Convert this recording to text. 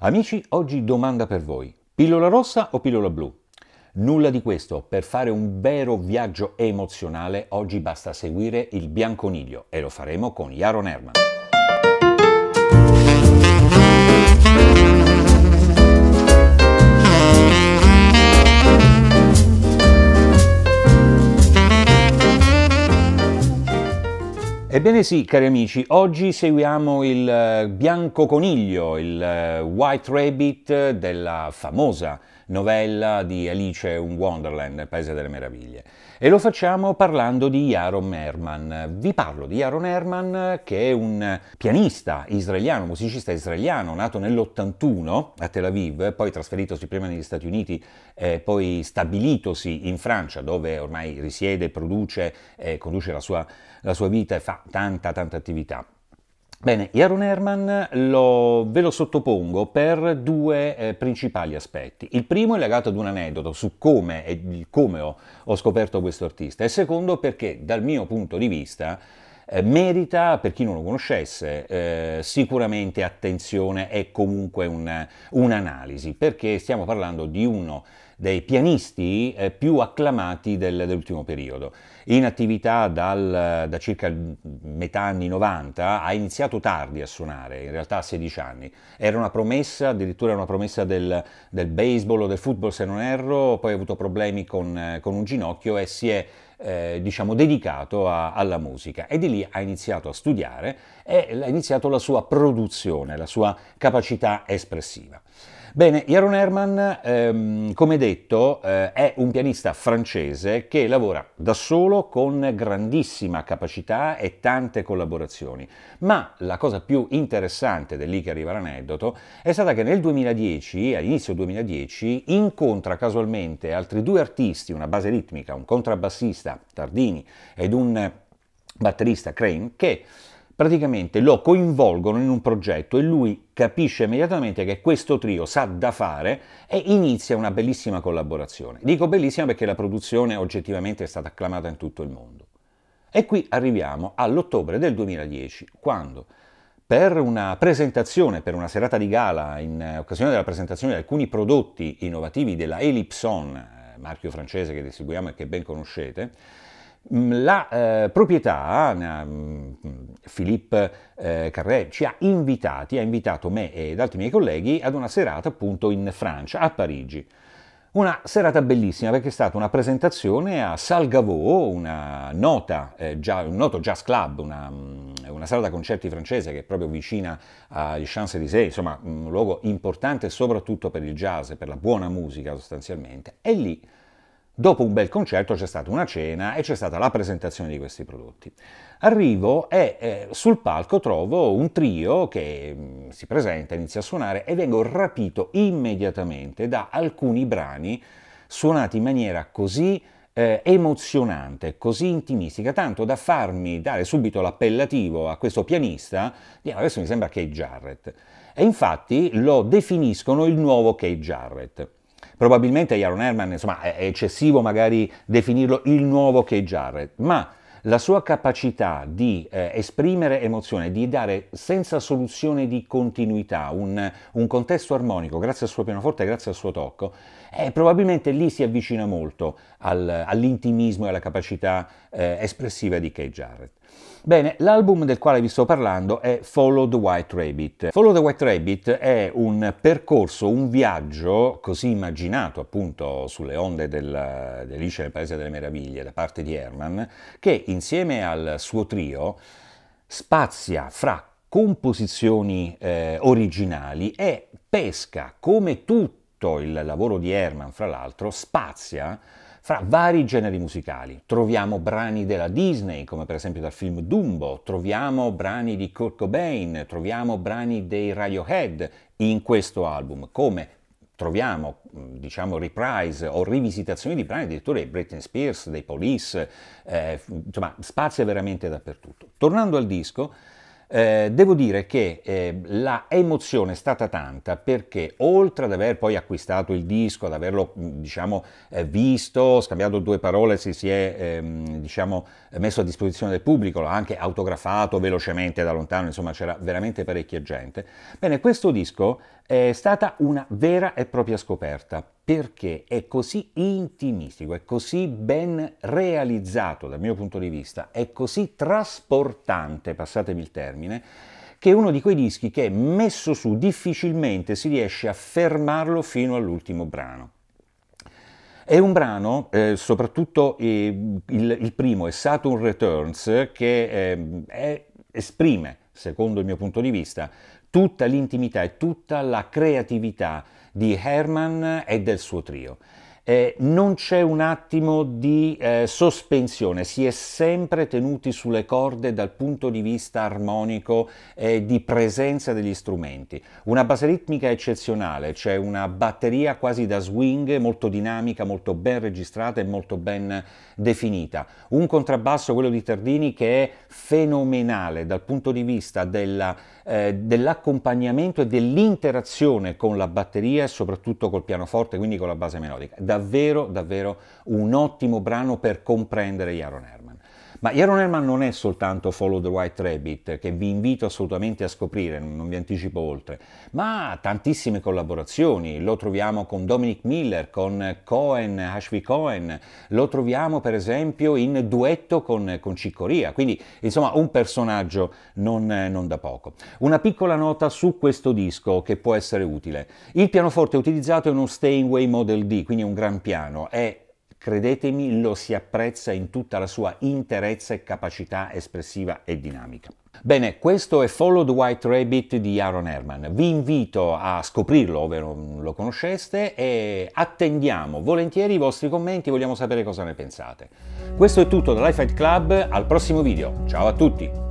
Amici, oggi domanda per voi. Pillola rossa o pillola blu? Nulla di questo, per fare un vero viaggio emozionale oggi basta seguire il bianconiglio e lo faremo con Jaron Herman. Ebbene sì, cari amici, oggi seguiamo il eh, bianco coniglio, il eh, white rabbit della famosa novella di Alice in Wonderland, il Paese delle Meraviglie. E lo facciamo parlando di Yaron Herman. Vi parlo di Yaron Herman, che è un pianista israeliano, musicista israeliano, nato nell'81 a Tel Aviv, poi trasferitosi prima negli Stati Uniti, eh, poi stabilitosi in Francia, dove ormai risiede, produce, eh, conduce la sua, la sua vita e fa tanta, tanta attività. Bene, Jaron Herman lo, ve lo sottopongo per due eh, principali aspetti. Il primo è legato ad un aneddoto su come, e, come ho, ho, scoperto questo artista e il secondo perché dal mio punto di vista eh, merita, per chi non lo conoscesse, eh, sicuramente attenzione e comunque un'analisi, perché stiamo parlando di uno dei pianisti eh, più acclamati del, dell'ultimo periodo. In attività dal, da circa metà anni 90 ha iniziato tardi a suonare, in realtà a 16 anni. Era una promessa, addirittura una promessa del, del baseball o del football se non erro, poi ha avuto problemi con, eh, con un ginocchio e si è eh, diciamo dedicato a, alla musica e di lì ha iniziato a studiare e ha iniziato la sua produzione, la sua capacità espressiva. Bene, Jaron Herman, ehm, come detto, eh, è un pianista francese che lavora da solo con grandissima capacità e tante collaborazioni. Ma la cosa più interessante, ed che arriva l'aneddoto, è stata che nel 2010, all'inizio 2010, incontra casualmente altri due artisti, una base ritmica, un contrabbassista, Tardini, ed un batterista, Crane, che praticamente lo coinvolgono in un progetto e lui capisce immediatamente che questo trio sa da fare e inizia una bellissima collaborazione. Dico bellissima perché la produzione oggettivamente è stata acclamata in tutto il mondo. E qui arriviamo all'ottobre del 2010, quando per una presentazione, per una serata di gala in occasione della presentazione di alcuni prodotti innovativi della Elipson, eh, marchio francese che seguiamo e che ben conoscete, mm, la eh, proprietà, mm, Philippe eh, Carré ci ha invitati, ha invitato me ed altri miei colleghi ad una serata appunto in Francia, a Parigi. Una serata bellissima perché è stata una presentazione a Salgavo, una nota, eh, già, un noto jazz club, una, mm, una sala da concerti francese che è proprio vicina agli Champs-Élysées, insomma un luogo importante soprattutto per il jazz e per la buona musica sostanzialmente. E lì Dopo un bel concerto c'è stata una cena e c'è stata la presentazione di questi prodotti. Arrivo e eh, sul palco trovo un trio che mh, mm, si presenta, inizia a suonare e vengo rapito immediatamente da alcuni brani suonati in maniera così eh, emozionante, così intimistica, tanto da farmi dare subito l'appellativo a questo pianista di adesso ah, mi sembra Kate Jarrett. E infatti lo definiscono il nuovo Kate Jarrett. Probabilmente Aaron Herman, insomma, è eccessivo magari definirlo il nuovo Key Jarrett, ma la sua capacità di eh, esprimere emozione, di dare senza soluzione di continuità un, un, contesto armonico, grazie al suo pianoforte, grazie al suo tocco, eh, probabilmente lì si avvicina molto al, all'intimismo e alla capacità eh, espressiva di Kay Jarrett. Bene, l'album del quale vi sto parlando è Follow the White Rabbit. Follow the White Rabbit è un percorso, un viaggio così immaginato appunto sulle onde del, dell'Ice nel Paese delle Meraviglie da parte di Herman, che insieme al suo trio spazia fra composizioni eh, originali e pesca come tutto il lavoro di Herman, fra l'altro, spazia fra vari generi musicali. Troviamo brani della Disney, come per esempio dal film Dumbo, troviamo brani di Kurt Cobain, troviamo brani dei Radiohead in questo album, come troviamo diciamo reprise o rivisitazioni di brani addirittura dei Britney Spears, dei Police, eh, insomma spazia veramente dappertutto. Tornando al disco, eh, devo dire che eh, la emozione è stata tanta perché oltre ad aver poi acquistato il disco, ad averlo mm, diciamo, eh, visto, scambiato due parole, si, si è ehm, diciamo, messo a disposizione del pubblico, l'ha anche autografato velocemente da lontano, insomma c'era veramente parecchia gente. Bene, questo disco è stata una vera e propria scoperta perché è così intimistico, è così ben realizzato dal mio punto di vista, è così trasportante, passatemi il termine, che è uno di quei dischi che messo su difficilmente si riesce a fermarlo fino all'ultimo brano. È un brano, eh, soprattutto eh, il, il, primo è Saturn Returns, che eh, è, esprime, secondo il mio punto di vista, tutta l'intimità e tutta la creatività di Herman e del suo trio eh, non c'è un attimo di eh, sospensione, si è sempre tenuti sulle corde dal punto di vista armonico e di presenza degli strumenti. Una base ritmica eccezionale, c'è cioè una batteria quasi da swing molto dinamica, molto ben registrata e molto ben definita. Un contrabbasso, quello di Tardini, che è fenomenale dal punto di vista della, eh, dell'accompagnamento e dell'interazione con la batteria e soprattutto col pianoforte, quindi con la base melodica. Da davvero, davvero un ottimo brano per comprendere Jaron Herman. Ma Iron Herman non è soltanto Follow the White Rabbit, che vi invito assolutamente a scoprire, non vi anticipo oltre, ma ha tantissime collaborazioni. Lo troviamo con Dominic Miller, con Cohen, Ashby Cohen, lo troviamo per esempio in duetto con, con Ciccoria, quindi insomma un personaggio non, non da poco. Una piccola nota su questo disco che può essere utile. Il pianoforte utilizzato è uno Steinway Model D, quindi un gran piano, è Credetemi, lo si apprezza in tutta la sua interezza e capacità espressiva e dinamica. Bene, questo è Follow the White Rabbit di Aaron Herman. Vi invito a scoprirlo, ovvero lo conosceste, e attendiamo volentieri i vostri commenti, vogliamo sapere cosa ne pensate. Questo è tutto da Life Club, al prossimo video. Ciao a tutti!